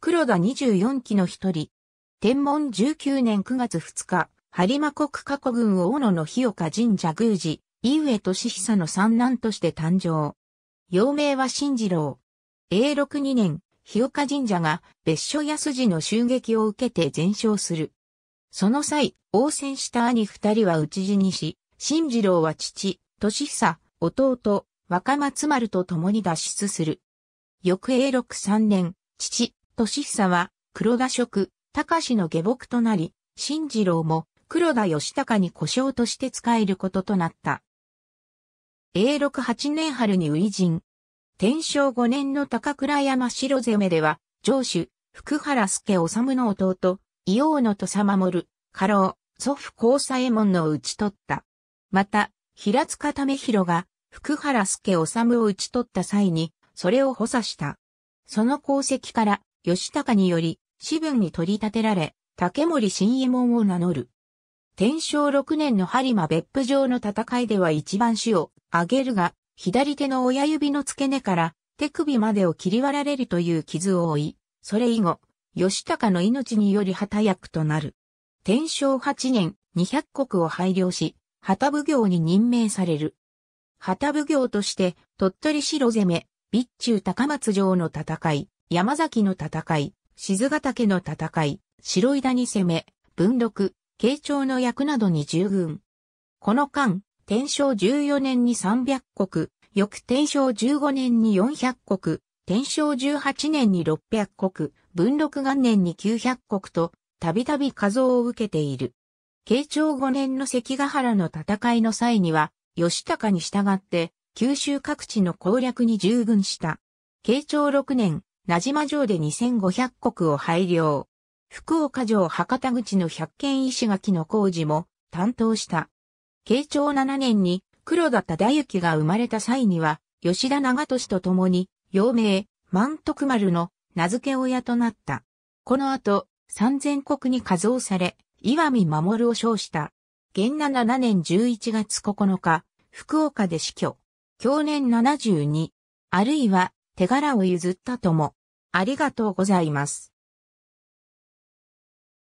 黒田24期の一人。天文19年9月2日、播磨国加古郡大野の日岡神社宮司、井上俊久の三男として誕生。幼名は新次郎。永禄2年、日岡神社が別所安寺の襲撃を受けて全焼する。その際、応戦した兄二人は討ち死にし、新次郎は父、俊久、弟、若松丸と共に脱出する。翌永禄3年、父、俊久は黒田職、高氏の下僕となり、新次郎も黒田義高に故障として使えることとなった。永禄8年春に初陣。天正5年の高倉山城攻めでは、城主、福原助治の弟、伊王の土佐守、家老、祖父高左衛門の討ち取った。また、平塚為広が、福原助治を討ち取った際に、それを補佐した。その功績から、義高により、私文に取り立てられ、竹森新右衛門を名乗る。天正6年の播磨別府城の戦いでは一番死を挙げるが、左手の親指の付け根から手首までを切り割られるという傷を負い、それ以後、義高の命により旗役となる。天正8年、200国を配領し、旗奉行に任命される。旗奉行として、鳥取城攻め、備中高松城の戦い、山崎の戦い、静ヶ岳の戦い、白井谷攻め、文禄、慶長の役などに従軍。この間、天正14年に300国、翌天正15年に400国、天正18年に600国、文禄元年に900国と、たびたび画像を受けている。慶長5年の関ヶ原の戦いの際には、吉高に従って、九州各地の攻略に従軍した。慶長6年、名島城で2500石を配領。福岡城博多口の百軒石垣の工事も担当した。慶長7年に黒田忠之が生まれた際には、吉田長俊と共に、幼名、万徳丸の名付け親となった。この後、三千国に加増され、岩見守を称した。元7年11月9日、福岡で死去。去年72。あるいは手柄を譲ったとも。ありがとうございます。